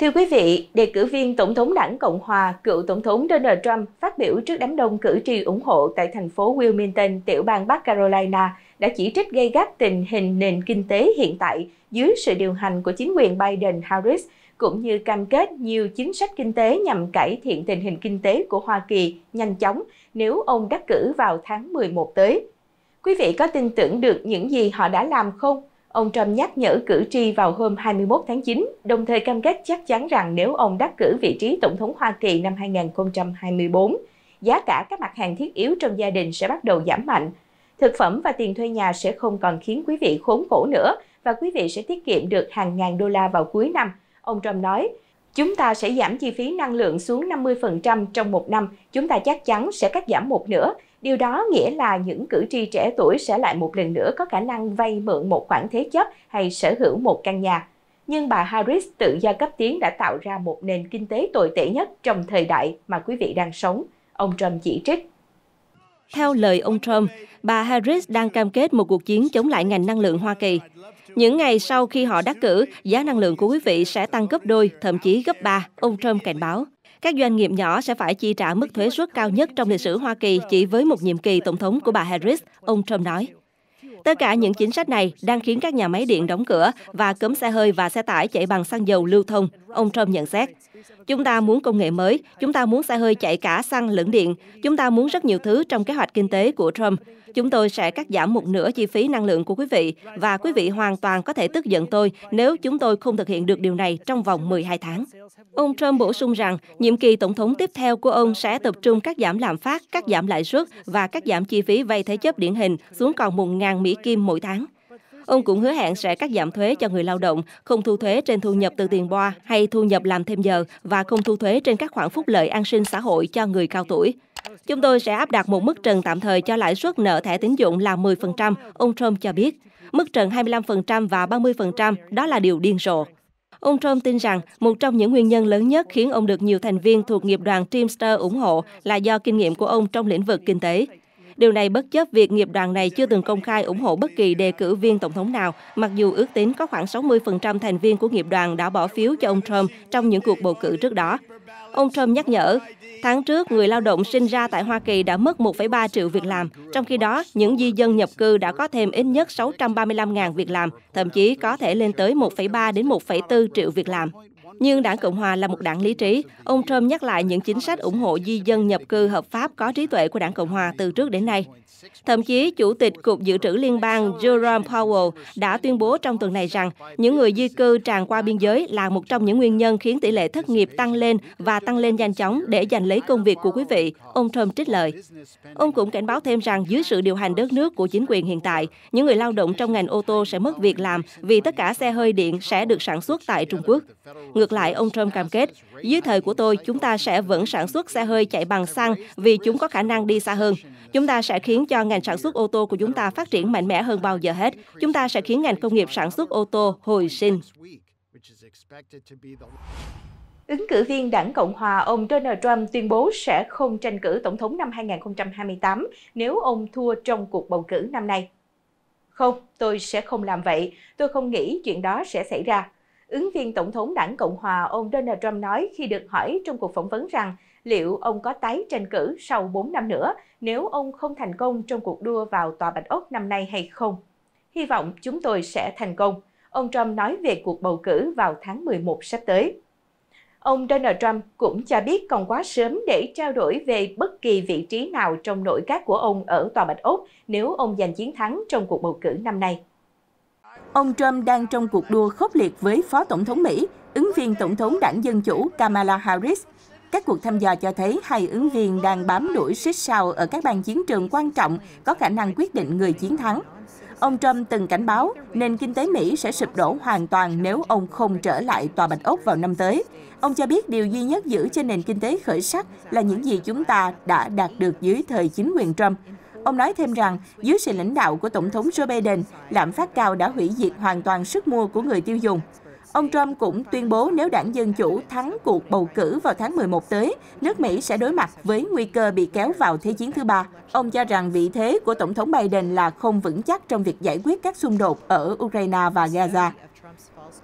Thưa quý vị, đề cử viên Tổng thống đảng Cộng Hòa, cựu Tổng thống Donald Trump phát biểu trước đám đông cử tri ủng hộ tại thành phố Wilmington, tiểu bang Bắc Carolina, đã chỉ trích gây gắt tình hình nền kinh tế hiện tại dưới sự điều hành của chính quyền Biden-Harris, cũng như cam kết nhiều chính sách kinh tế nhằm cải thiện tình hình kinh tế của Hoa Kỳ nhanh chóng nếu ông đắc cử vào tháng 11 tới. Quý vị có tin tưởng được những gì họ đã làm không? Ông Trump nhắc nhở cử tri vào hôm 21 tháng 9, đồng thời cam kết chắc chắn rằng nếu ông đắc cử vị trí Tổng thống Hoa Kỳ năm 2024, giá cả các mặt hàng thiết yếu trong gia đình sẽ bắt đầu giảm mạnh. Thực phẩm và tiền thuê nhà sẽ không còn khiến quý vị khốn khổ nữa và quý vị sẽ tiết kiệm được hàng ngàn đô la vào cuối năm, ông Trump nói. Chúng ta sẽ giảm chi phí năng lượng xuống 50% trong một năm, chúng ta chắc chắn sẽ cắt giảm một nửa, Điều đó nghĩa là những cử tri trẻ tuổi sẽ lại một lần nữa có khả năng vay mượn một khoản thế chấp hay sở hữu một căn nhà. Nhưng bà Harris tự do cấp tiến đã tạo ra một nền kinh tế tồi tệ nhất trong thời đại mà quý vị đang sống, ông Trump chỉ trích. Theo lời ông Trump, bà Harris đang cam kết một cuộc chiến chống lại ngành năng lượng Hoa Kỳ. Những ngày sau khi họ đắc cử, giá năng lượng của quý vị sẽ tăng gấp đôi, thậm chí gấp ba, ông Trump cảnh báo. Các doanh nghiệp nhỏ sẽ phải chi trả mức thuế suất cao nhất trong lịch sử Hoa Kỳ chỉ với một nhiệm kỳ tổng thống của bà Harris, ông Trump nói. Tất cả những chính sách này đang khiến các nhà máy điện đóng cửa và cấm xe hơi và xe tải chạy bằng xăng dầu lưu thông ông Trump nhận xét. Chúng ta muốn công nghệ mới, chúng ta muốn xe hơi chạy cả xăng lẫn điện, chúng ta muốn rất nhiều thứ trong kế hoạch kinh tế của Trump. Chúng tôi sẽ cắt giảm một nửa chi phí năng lượng của quý vị và quý vị hoàn toàn có thể tức giận tôi nếu chúng tôi không thực hiện được điều này trong vòng 12 tháng. Ông Trump bổ sung rằng nhiệm kỳ tổng thống tiếp theo của ông sẽ tập trung cắt giảm lạm phát, cắt giảm lãi suất và cắt giảm chi phí vay thế chấp điển hình xuống còn 1.000 Mỹ Kim mỗi tháng. Ông cũng hứa hẹn sẽ cắt giảm thuế cho người lao động, không thu thuế trên thu nhập từ tiền boa hay thu nhập làm thêm giờ và không thu thuế trên các khoản phúc lợi an sinh xã hội cho người cao tuổi. Chúng tôi sẽ áp đặt một mức trần tạm thời cho lãi suất nợ thẻ tín dụng là 10%, ông Trump cho biết. Mức trần 25% và 30% đó là điều điên rồ. Ông Trump tin rằng một trong những nguyên nhân lớn nhất khiến ông được nhiều thành viên thuộc nghiệp đoàn Teamster ủng hộ là do kinh nghiệm của ông trong lĩnh vực kinh tế. Điều này bất chấp việc nghiệp đoàn này chưa từng công khai ủng hộ bất kỳ đề cử viên tổng thống nào, mặc dù ước tính có khoảng 60% thành viên của nghiệp đoàn đã bỏ phiếu cho ông Trump trong những cuộc bầu cử trước đó. Ông Trump nhắc nhở, tháng trước người lao động sinh ra tại Hoa Kỳ đã mất 1,3 triệu việc làm, trong khi đó những di dân nhập cư đã có thêm ít nhất 635.000 việc làm, thậm chí có thể lên tới 1,3 đến 1,4 triệu việc làm. Nhưng đảng Cộng hòa là một đảng lý trí. Ông Trump nhắc lại những chính sách ủng hộ di dân nhập cư hợp pháp có trí tuệ của đảng Cộng hòa từ trước đến nay. Thậm chí, Chủ tịch Cục Dự trữ Liên bang Jerome Powell đã tuyên bố trong tuần này rằng những người di cư tràn qua biên giới là một trong những nguyên nhân khiến tỷ lệ thất nghiệp tăng lên và tăng lên nhanh chóng để giành lấy công việc của quý vị, ông Trump trích lời. Ông cũng cảnh báo thêm rằng dưới sự điều hành đất nước của chính quyền hiện tại, những người lao động trong ngành ô tô sẽ mất việc làm vì tất cả xe hơi điện sẽ được sản xuất tại Trung Quốc. Ngược lại, ông Trump cam kết, dưới thời của tôi, chúng ta sẽ vẫn sản xuất xe hơi chạy bằng xăng vì chúng có khả năng đi xa hơn. Chúng ta sẽ khiến cho ngành sản xuất ô tô của chúng ta phát triển mạnh mẽ hơn bao giờ hết. Chúng ta sẽ khiến ngành công nghiệp sản xuất ô tô hồi sinh. Ứng cử viên đảng Cộng Hòa ông Donald Trump tuyên bố sẽ không tranh cử tổng thống năm 2028 nếu ông thua trong cuộc bầu cử năm nay. Không, tôi sẽ không làm vậy. Tôi không nghĩ chuyện đó sẽ xảy ra. Ứng viên Tổng thống đảng Cộng Hòa ông Donald Trump nói khi được hỏi trong cuộc phỏng vấn rằng liệu ông có tái tranh cử sau 4 năm nữa nếu ông không thành công trong cuộc đua vào Tòa Bạch Ốc năm nay hay không. Hy vọng chúng tôi sẽ thành công, ông Trump nói về cuộc bầu cử vào tháng 11 sắp tới. Ông Donald Trump cũng cho biết còn quá sớm để trao đổi về bất kỳ vị trí nào trong nội các của ông ở Tòa Bạch Ốc nếu ông giành chiến thắng trong cuộc bầu cử năm nay. Ông Trump đang trong cuộc đua khốc liệt với Phó Tổng thống Mỹ, ứng viên Tổng thống đảng Dân Chủ Kamala Harris. Các cuộc thăm dò cho thấy hai ứng viên đang bám đuổi xích sao ở các bàn chiến trường quan trọng có khả năng quyết định người chiến thắng. Ông Trump từng cảnh báo nền kinh tế Mỹ sẽ sụp đổ hoàn toàn nếu ông không trở lại Tòa Bạch Ốc vào năm tới. Ông cho biết điều duy nhất giữ cho nền kinh tế khởi sắc là những gì chúng ta đã đạt được dưới thời chính quyền Trump. Ông nói thêm rằng, dưới sự lãnh đạo của Tổng thống Joe Biden, lạm phát cao đã hủy diệt hoàn toàn sức mua của người tiêu dùng. Ông Trump cũng tuyên bố nếu đảng Dân Chủ thắng cuộc bầu cử vào tháng 11 tới, nước Mỹ sẽ đối mặt với nguy cơ bị kéo vào Thế chiến thứ ba. Ông cho rằng vị thế của Tổng thống Biden là không vững chắc trong việc giải quyết các xung đột ở Ukraine và Gaza.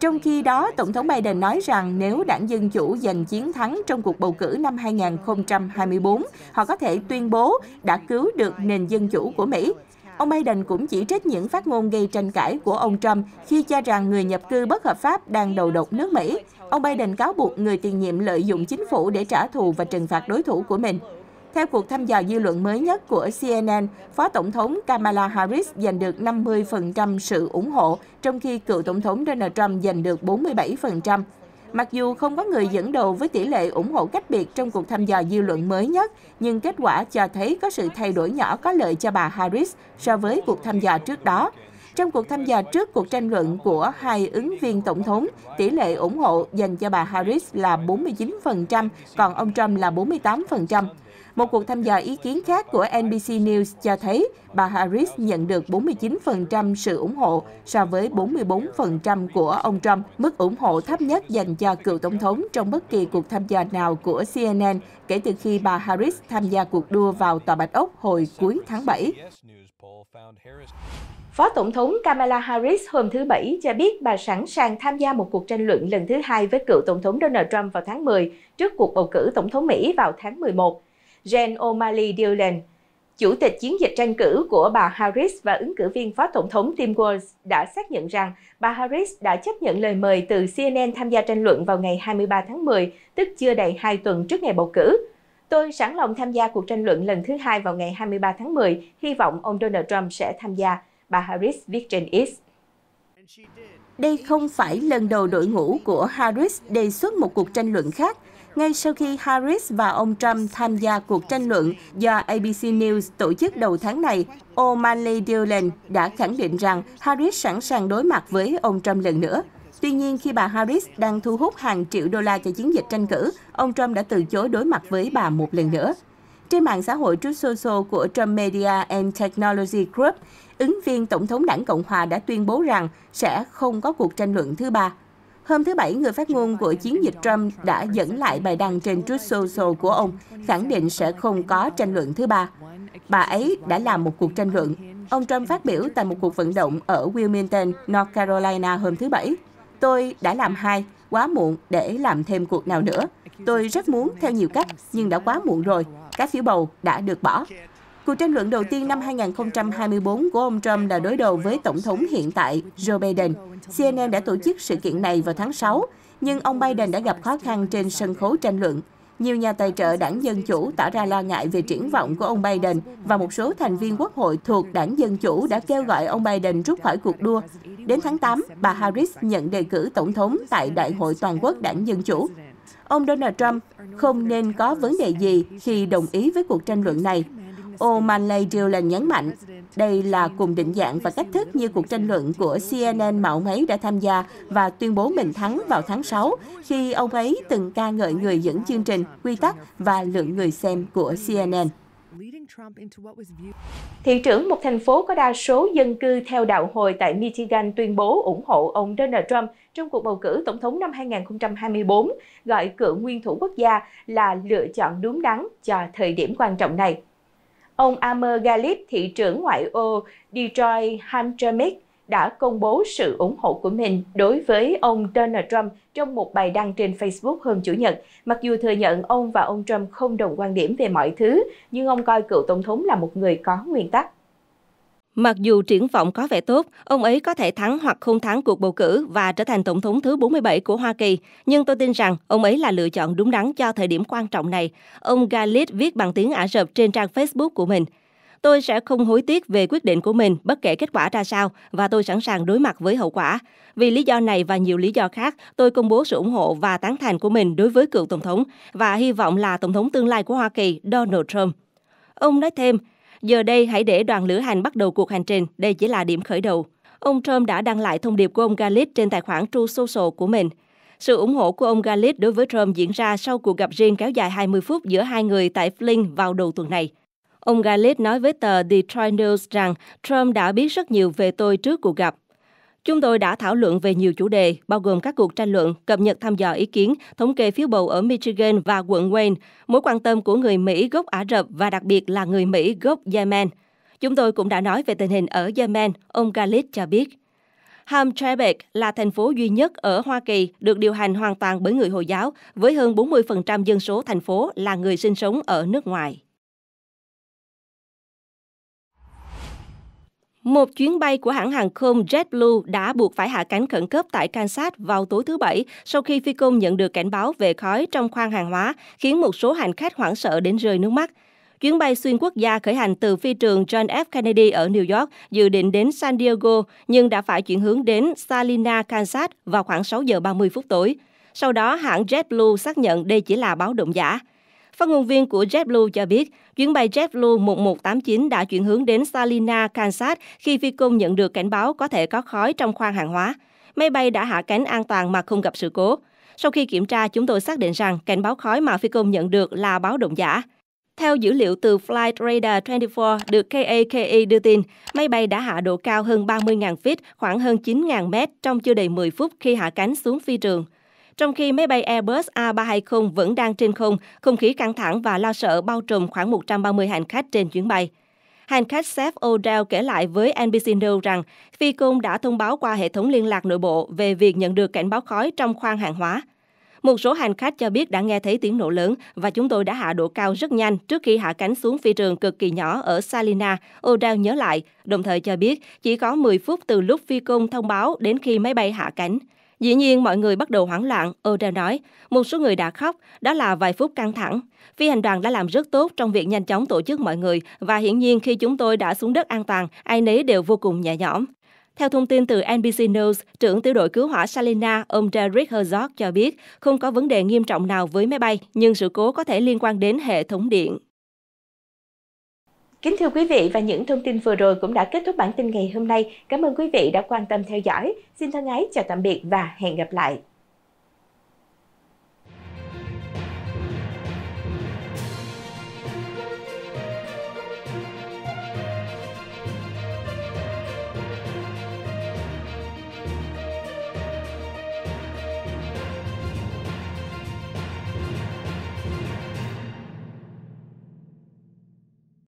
Trong khi đó, Tổng thống Biden nói rằng nếu đảng Dân Chủ giành chiến thắng trong cuộc bầu cử năm 2024, họ có thể tuyên bố đã cứu được nền dân chủ của Mỹ. Ông Biden cũng chỉ trích những phát ngôn gây tranh cãi của ông Trump khi cho rằng người nhập cư bất hợp pháp đang đầu độc nước Mỹ. Ông Biden cáo buộc người tiền nhiệm lợi dụng chính phủ để trả thù và trừng phạt đối thủ của mình. Theo cuộc thăm dò dư luận mới nhất của CNN, Phó Tổng thống Kamala Harris giành được 50% sự ủng hộ, trong khi cựu Tổng thống Donald Trump giành được 47%. Mặc dù không có người dẫn đầu với tỷ lệ ủng hộ cách biệt trong cuộc thăm dò dư luận mới nhất, nhưng kết quả cho thấy có sự thay đổi nhỏ có lợi cho bà Harris so với cuộc thăm dò trước đó. Trong cuộc thăm dò trước cuộc tranh luận của hai ứng viên tổng thống, tỷ lệ ủng hộ dành cho bà Harris là 49%, còn ông Trump là 48%. Một cuộc thăm dò ý kiến khác của NBC News cho thấy bà Harris nhận được 49% sự ủng hộ so với 44% của ông Trump, mức ủng hộ thấp nhất dành cho cựu tổng thống trong bất kỳ cuộc thăm dò nào của CNN kể từ khi bà Harris tham gia cuộc đua vào Tòa Bạch Ốc hồi cuối tháng 7. Phó Tổng thống Kamala Harris hôm thứ Bảy cho biết bà sẵn sàng tham gia một cuộc tranh luận lần thứ hai với cựu Tổng thống Donald Trump vào tháng 10 trước cuộc bầu cử Tổng thống Mỹ vào tháng 11. Jen O'Malley Dillon, chủ tịch chiến dịch tranh cử của bà Harris và ứng cử viên phó tổng thống Tim Walz đã xác nhận rằng bà Harris đã chấp nhận lời mời từ CNN tham gia tranh luận vào ngày 23 tháng 10, tức chưa đầy 2 tuần trước ngày bầu cử. Tôi sẵn lòng tham gia cuộc tranh luận lần thứ hai vào ngày 23 tháng 10, hy vọng ông Donald Trump sẽ tham gia, bà Harris viết trên X. Đây không phải lần đầu đội ngũ của Harris đề xuất một cuộc tranh luận khác ngay sau khi Harris và ông Trump tham gia cuộc tranh luận do ABC News tổ chức đầu tháng này, O'Malley Dillon đã khẳng định rằng Harris sẵn sàng đối mặt với ông Trump lần nữa. Tuy nhiên, khi bà Harris đang thu hút hàng triệu đô la cho chiến dịch tranh cử, ông Trump đã từ chối đối mặt với bà một lần nữa. Trên mạng xã hội Truth Social của Trump Media and Technology Group, ứng viên Tổng thống đảng Cộng hòa đã tuyên bố rằng sẽ không có cuộc tranh luận thứ ba. Hôm thứ Bảy, người phát ngôn của chiến dịch Trump đã dẫn lại bài đăng trên Truth Social của ông, khẳng định sẽ không có tranh luận thứ ba. Bà ấy đã làm một cuộc tranh luận. Ông Trump phát biểu tại một cuộc vận động ở Wilmington, North Carolina hôm thứ Bảy. Tôi đã làm hai, quá muộn để làm thêm cuộc nào nữa. Tôi rất muốn theo nhiều cách, nhưng đã quá muộn rồi. Các phiếu bầu đã được bỏ. Cuộc tranh luận đầu tiên năm 2024 của ông Trump là đối đầu với Tổng thống hiện tại Joe Biden. CNN đã tổ chức sự kiện này vào tháng 6, nhưng ông Biden đã gặp khó khăn trên sân khấu tranh luận. Nhiều nhà tài trợ đảng Dân Chủ tỏ ra lo ngại về triển vọng của ông Biden và một số thành viên quốc hội thuộc đảng Dân Chủ đã kêu gọi ông Biden rút khỏi cuộc đua. Đến tháng 8, bà Harris nhận đề cử tổng thống tại Đại hội Toàn quốc đảng Dân Chủ. Ông Donald Trump không nên có vấn đề gì khi đồng ý với cuộc tranh luận này O'Malley Dillon nhấn mạnh, đây là cùng định dạng và cách thức như cuộc tranh luận của CNN mà ông ấy đã tham gia và tuyên bố mình thắng vào tháng 6 khi ông ấy từng ca ngợi người dẫn chương trình, quy tắc và lượng người xem của CNN. Thị trưởng một thành phố có đa số dân cư theo đạo hồi tại Michigan tuyên bố ủng hộ ông Donald Trump trong cuộc bầu cử tổng thống năm 2024, gọi cựu nguyên thủ quốc gia là lựa chọn đúng đắn cho thời điểm quan trọng này. Ông Amer Galip, thị trưởng ngoại ô Detroit Hamtramck, đã công bố sự ủng hộ của mình đối với ông Donald Trump trong một bài đăng trên Facebook hôm Chủ nhật. Mặc dù thừa nhận ông và ông Trump không đồng quan điểm về mọi thứ, nhưng ông coi cựu tổng thống là một người có nguyên tắc. Mặc dù triển vọng có vẻ tốt, ông ấy có thể thắng hoặc không thắng cuộc bầu cử và trở thành tổng thống thứ 47 của Hoa Kỳ, nhưng tôi tin rằng ông ấy là lựa chọn đúng đắn cho thời điểm quan trọng này. Ông Galit viết bằng tiếng Ả Rập trên trang Facebook của mình. Tôi sẽ không hối tiếc về quyết định của mình bất kể kết quả ra sao và tôi sẵn sàng đối mặt với hậu quả. Vì lý do này và nhiều lý do khác, tôi công bố sự ủng hộ và tán thành của mình đối với cựu tổng thống và hy vọng là tổng thống tương lai của Hoa Kỳ Donald Trump. Ông nói thêm, Giờ đây hãy để đoàn lữ hành bắt đầu cuộc hành trình, đây chỉ là điểm khởi đầu. Ông Trump đã đăng lại thông điệp của ông Galit trên tài khoản True Social của mình. Sự ủng hộ của ông Galit đối với Trump diễn ra sau cuộc gặp riêng kéo dài 20 phút giữa hai người tại Flint vào đầu tuần này. Ông Galit nói với tờ Detroit News rằng Trump đã biết rất nhiều về tôi trước cuộc gặp. Chúng tôi đã thảo luận về nhiều chủ đề, bao gồm các cuộc tranh luận, cập nhật thăm dò ý kiến, thống kê phiếu bầu ở Michigan và quận Wayne, mối quan tâm của người Mỹ gốc Ả Rập và đặc biệt là người Mỹ gốc Yemen. Chúng tôi cũng đã nói về tình hình ở Yemen, ông Galit cho biết. Hamtramck là thành phố duy nhất ở Hoa Kỳ được điều hành hoàn toàn bởi người Hồi giáo, với hơn 40% dân số thành phố là người sinh sống ở nước ngoài. Một chuyến bay của hãng hàng không JetBlue đã buộc phải hạ cánh khẩn cấp tại Kansas vào tối thứ Bảy sau khi phi công nhận được cảnh báo về khói trong khoang hàng hóa, khiến một số hành khách hoảng sợ đến rơi nước mắt. Chuyến bay xuyên quốc gia khởi hành từ phi trường John F. Kennedy ở New York dự định đến San Diego nhưng đã phải chuyển hướng đến Salina, Kansas vào khoảng 6 giờ 30 phút tối. Sau đó, hãng JetBlue xác nhận đây chỉ là báo động giả. Phát ngôn viên của JetBlue cho biết, chuyến bay JetBlue 1189 đã chuyển hướng đến Salina, Kansas khi phi công nhận được cảnh báo có thể có khói trong khoang hàng hóa. Máy bay đã hạ cánh an toàn mà không gặp sự cố. Sau khi kiểm tra, chúng tôi xác định rằng cảnh báo khói mà phi công nhận được là báo động giả. Theo dữ liệu từ Flight Radar 24 được KAKE đưa tin, máy bay đã hạ độ cao hơn 30.000 feet, khoảng hơn 9.000 mét trong chưa đầy 10 phút khi hạ cánh xuống phi trường. Trong khi máy bay Airbus A320 vẫn đang trên không, không khí căng thẳng và lo sợ bao trùm khoảng 130 hành khách trên chuyến bay. Hành khách Seth O'Dell kể lại với NBC News rằng phi công đã thông báo qua hệ thống liên lạc nội bộ về việc nhận được cảnh báo khói trong khoang hàng hóa. Một số hành khách cho biết đã nghe thấy tiếng nổ lớn và chúng tôi đã hạ độ cao rất nhanh trước khi hạ cánh xuống phi trường cực kỳ nhỏ ở Salina, O'Dell nhớ lại, đồng thời cho biết chỉ có 10 phút từ lúc phi công thông báo đến khi máy bay hạ cánh. Dĩ nhiên mọi người bắt đầu hoảng loạn, Oda nói. Một số người đã khóc, đó là vài phút căng thẳng. Phi hành đoàn đã làm rất tốt trong việc nhanh chóng tổ chức mọi người và hiển nhiên khi chúng tôi đã xuống đất an toàn, ai nấy đều vô cùng nhẹ nhõm. Theo thông tin từ NBC News, trưởng tiểu đội cứu hỏa Salina, ông Derek Herzog cho biết không có vấn đề nghiêm trọng nào với máy bay, nhưng sự cố có thể liên quan đến hệ thống điện. Kính thưa quý vị và những thông tin vừa rồi cũng đã kết thúc bản tin ngày hôm nay. Cảm ơn quý vị đã quan tâm theo dõi. Xin thân ái chào tạm biệt và hẹn gặp lại.